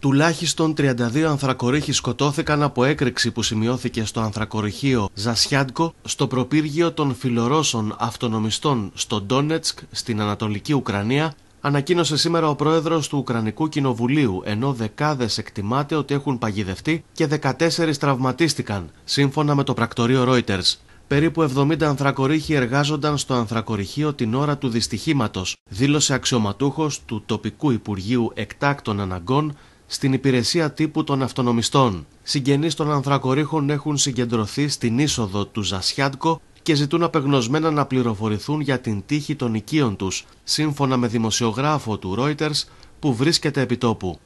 Τουλάχιστον 32 ανθρακορίχοι σκοτώθηκαν από έκρηξη που σημειώθηκε στο ανθρακοριχείο Ζασιάντκο στο προπύργιο των φιλορώσων αυτονομιστών στο Ντόνετσκ στην Ανατολική Ουκρανία, ανακοίνωσε σήμερα ο πρόεδρος του Ουκρανικού Κοινοβουλίου, ενώ δεκάδες εκτιμάται ότι έχουν παγιδευτεί και 14 τραυματίστηκαν, σύμφωνα με το πρακτορείο Reuters. Περίπου 70 ανθρακορίχοι εργάζονταν στο ανθρακοριχείο την ώρα του δυστυχήματος, δήλωσε αξιωματούχος του τοπικού Υπουργείου Εκτάκτων Αναγκών στην υπηρεσία τύπου των αυτονομιστών. Συγγενείς των ανθρακορίχων έχουν συγκεντρωθεί στην είσοδο του Ζασιάτκο και ζητούν απεγνωσμένα να πληροφορηθούν για την τύχη των οικείων τους, σύμφωνα με δημοσιογράφο του Reuters που βρίσκεται επί τόπου.